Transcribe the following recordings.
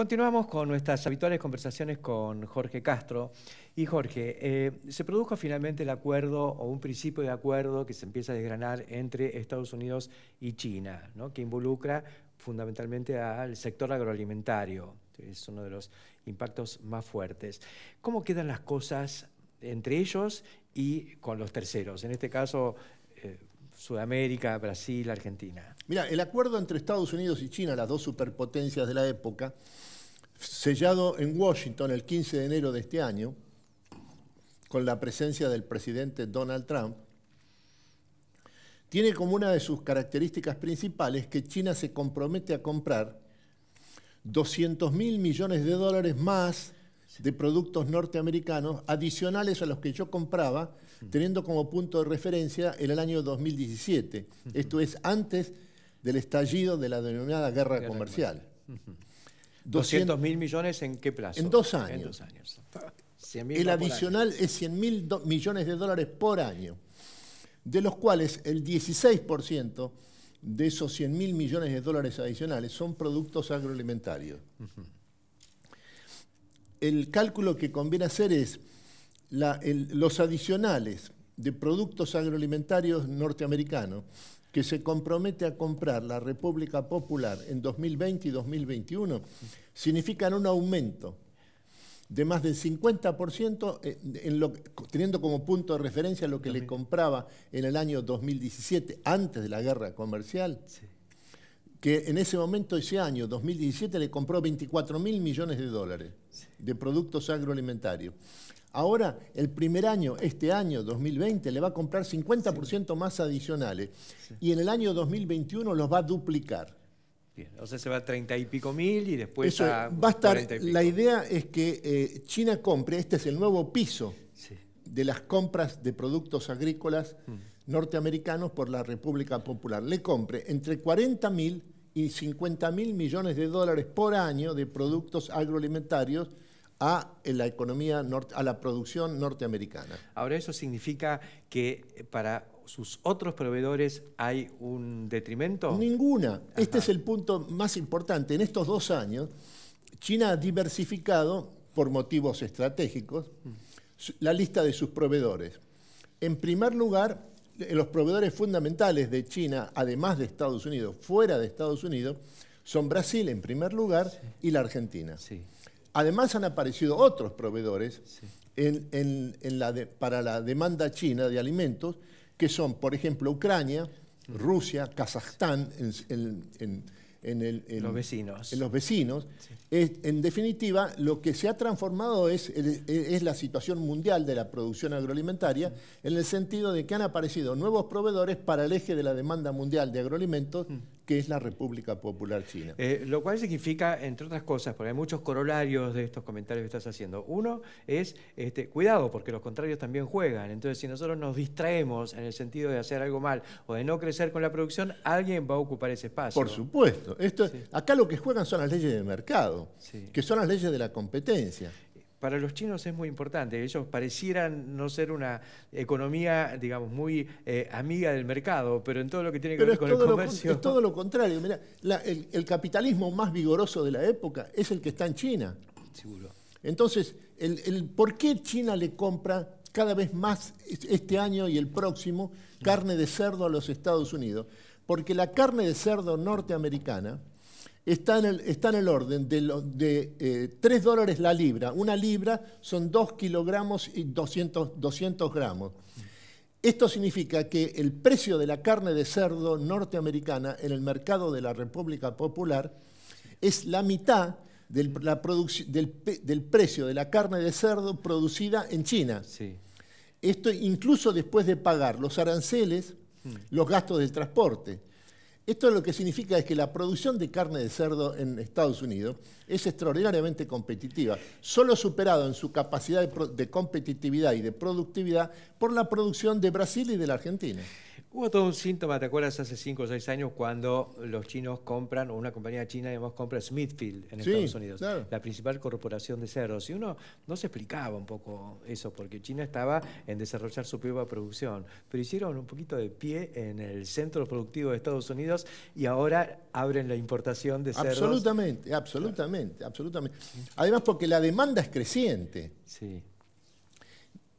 Continuamos con nuestras habituales conversaciones con Jorge Castro. Y Jorge, eh, se produjo finalmente el acuerdo o un principio de acuerdo que se empieza a desgranar entre Estados Unidos y China, ¿no? que involucra fundamentalmente al sector agroalimentario. Es uno de los impactos más fuertes. ¿Cómo quedan las cosas entre ellos y con los terceros? En este caso, eh, Sudamérica, Brasil, Argentina. Mira, el acuerdo entre Estados Unidos y China, las dos superpotencias de la época, sellado en Washington el 15 de enero de este año, con la presencia del presidente Donald Trump, tiene como una de sus características principales que China se compromete a comprar 200 mil millones de dólares más de productos norteamericanos adicionales a los que yo compraba, teniendo como punto de referencia el año 2017. Esto es antes del estallido de la denominada guerra, comercial. 200 mil millones en qué plazo? En dos años. el adicional es 100 mil millones de dólares por año, de los cuales el 16% de esos 100 mil millones de dólares adicionales son productos agroalimentarios el cálculo que conviene hacer es los adicionales de productos agroalimentarios norteamericanos que se compromete a comprar la República Popular en 2020 y 2021, significan un aumento de más del 50%, eh, teniendo como punto de referencia lo que le compraba en el año 2017, antes de la guerra comercial, que en ese momento, ese año, 2017, le compró 24 mil millones de dólares de productos agroalimentarios. Ahora, el primer año, este año 2020, le va a comprar 50% más adicionales y en el año 2021 los va a duplicar. o sea, se va a 30 y pico mil y después va a estar, 40 La idea es que eh, China compre, este es el nuevo piso de las compras de productos agrícolas mm. norteamericanos por la República Popular, le compre entre 40 mil y 50 mil millones de dólares por año de productos agroalimentarios a la economía, a la producción norteamericana. Ahora, eso significa que eh, para sus otros proveedores hay un detrimento? Ninguna. Este es el punto más importante. En estos dos años, China ha diversificado, por motivos estratégicos, mm. la lista de sus proveedores. En primer lugar, los proveedores fundamentales de China, además de Estados Unidos, fuera de Estados Unidos, son Brasil en primer lugar y la Argentina. Además han aparecido otros proveedores para la demanda china de alimentos, que son, por ejemplo, Ucrania, mm. Rusia, Kazajstán, en, en, los vecinos. En los vecinos. en definitiva, lo que se ha transformado es, es la situación mundial de la producción agroalimentaria, mm. en el sentido de que han aparecido nuevos proveedores para el eje de la demanda mundial de agroalimentos, mm que es la República Popular China. Eh, lo cual significa, entre otras cosas, porque hay muchos corolarios de estos comentarios que estás haciendo. Uno es, este, cuidado, porque los contrarios también juegan. Entonces, si nosotros nos distraemos en el sentido de hacer algo mal o de no crecer con la producción, alguien va a ocupar ese espacio. Por supuesto. Esto, Acá lo que juegan son las leyes de mercado, que son las leyes de la competencia para los chinos es muy importante. Ellos parecieran no ser una economía, digamos, muy eh, amiga del mercado, pero en todo lo que tiene que ver con el comercio. es todo lo contrario. Mira, el, capitalismo más vigoroso de la época es el que está en China. Entonces, ¿por qué China le compra cada vez más este año y el próximo carne de cerdo a los Estados Unidos? Porque la carne de cerdo norteamericana está en el, está en el orden de, los de 3 eh, dólares la libra. Una libra son 2 kilogramos y 200, gramos. Esto significa que el precio de la carne de cerdo norteamericana en el mercado de la República Popular es la mitad del, precio de la carne de cerdo producida en China. Esto incluso después de pagar los aranceles, mm. los gastos del transporte. Esto lo que significa es que la producción de carne de cerdo en Estados Unidos es extraordinariamente competitiva, solo superado en su capacidad de, competitividad y de productividad por la producción de Brasil y de la Argentina. Hubo todo un síntoma, ¿te acuerdas? Hace 5 o 6 años cuando los chinos compran, o una compañía china, digamos, compra Smithfield en Estados Unidos, la principal corporación de cerdos. Y uno no se explicaba un poco eso, porque China estaba en desarrollar su propia producción, pero hicieron un poquito de pie en el centro productivo de Estados Unidos y ahora abren la importación de cerdos. Absolutamente, absolutamente, absolutamente. Además porque la demanda es creciente. Sí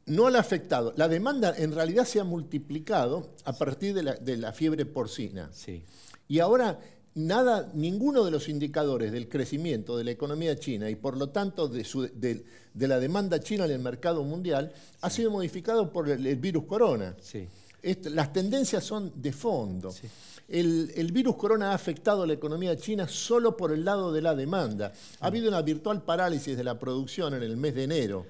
no la ha afectado. La demanda en realidad se ha multiplicado a partir de la, fiebre porcina. Sí. Y ahora nada, ninguno de los indicadores del crecimiento de la economía china y por lo tanto de, la demanda china en el mercado mundial ha sido modificado por el, virus corona. Sí. las tendencias son de fondo. El, el, virus corona ha afectado a la economía china solo por el lado de la demanda. Ha mm. habido una virtual parálisis de la producción en el mes de enero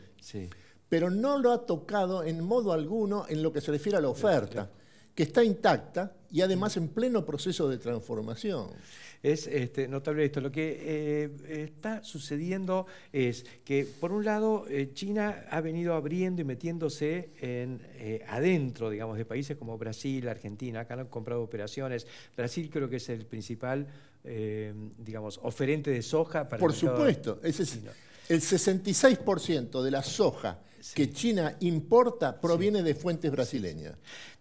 pero no lo ha tocado en modo alguno en lo que se refiere a la este. oferta, que está intacta y además en pleno proceso de transformación. Es este, notable esto. Lo que eh, está sucediendo es que, por un lado, eh, China ha venido abriendo y metiéndose eh, adentro, digamos, de países como Brasil, Argentina, acá han comprado operaciones. Brasil creo que es el principal, digamos, oferente de soja para Por supuesto, ese es el 66% de la soja que China importa proviene de fuentes brasileñas.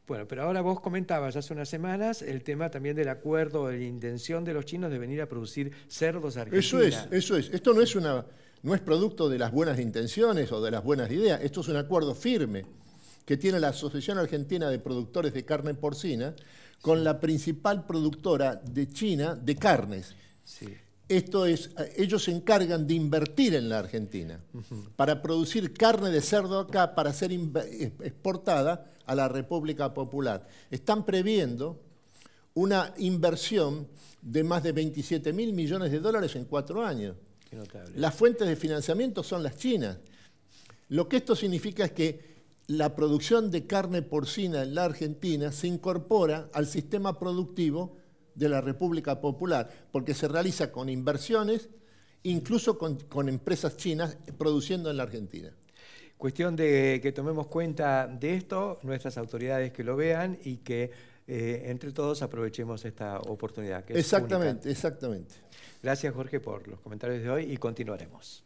Bueno, pero ahora vos comentabas hace unas semanas el tema también del acuerdo, de la intención de los chinos de venir a producir cerdos argentinos. Eso es, eso es. Esto no es, una, no es producto de las buenas intenciones o de las buenas ideas. Esto es un acuerdo firme que tiene la Asociación Argentina de Productores de Carne Porcina con la principal productora de China de carnes. Sí. Esto es, eh, ellos se encargan de invertir en la Argentina para producir carne de cerdo acá para ser eh, exportada a la República Popular. Están previendo una inversión de más de 27 mil millones de dólares en cuatro años. Las fuentes de financiamiento son las chinas. Lo que esto significa es que la producción de carne porcina en la Argentina se incorpora al sistema productivo de la República Popular, porque se realiza con inversiones, incluso con, empresas chinas produciendo en la Argentina. Cuestión de que tomemos cuenta de esto, nuestras autoridades que lo vean y que eh, entre todos aprovechemos esta oportunidad. Que exactamente, exactamente. Gracias Jorge por los comentarios de hoy y continuaremos.